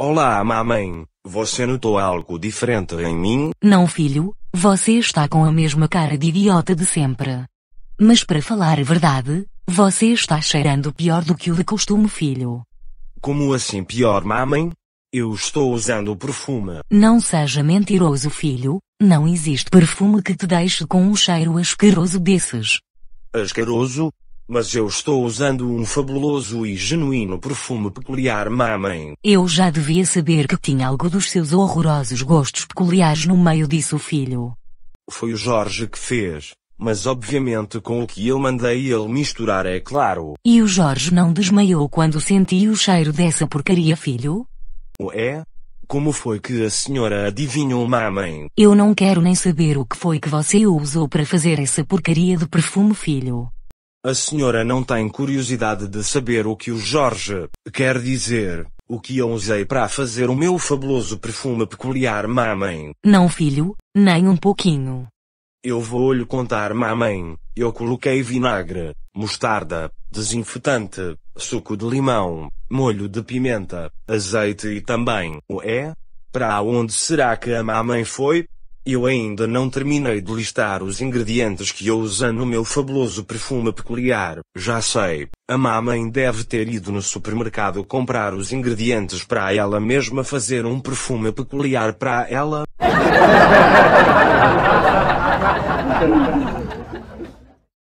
Olá, mamãe. Você notou algo diferente em mim? Não, filho. Você está com a mesma cara de idiota de sempre. Mas para falar a verdade, você está cheirando pior do que o de costume, filho. Como assim pior, mamãe? Eu estou usando perfume. Não seja mentiroso, filho. Não existe perfume que te deixe com um cheiro asqueroso desses. Asqueroso? Mas eu estou usando um fabuloso e genuíno perfume peculiar, mamãe. Eu já devia saber que tinha algo dos seus horrorosos gostos peculiares no meio disso, filho. Foi o Jorge que fez, mas obviamente com o que eu mandei ele misturar, é claro. E o Jorge não desmaiou quando sentiu o cheiro dessa porcaria, filho? Ué? Como foi que a senhora adivinhou, mamãe? Eu não quero nem saber o que foi que você usou para fazer essa porcaria de perfume, filho. A senhora não tem curiosidade de saber o que o Jorge quer dizer, o que eu usei para fazer o meu fabuloso perfume peculiar, mamãe. Não, filho, nem um pouquinho. Eu vou-lhe contar, mamãe. Eu coloquei vinagre, mostarda, desinfetante, suco de limão, molho de pimenta, azeite e também o é? Para onde será que a mamãe foi? Eu ainda não terminei de listar os ingredientes que eu uso no meu fabuloso perfume peculiar. Já sei, a mamãe deve ter ido no supermercado comprar os ingredientes para ela mesma fazer um perfume peculiar para ela.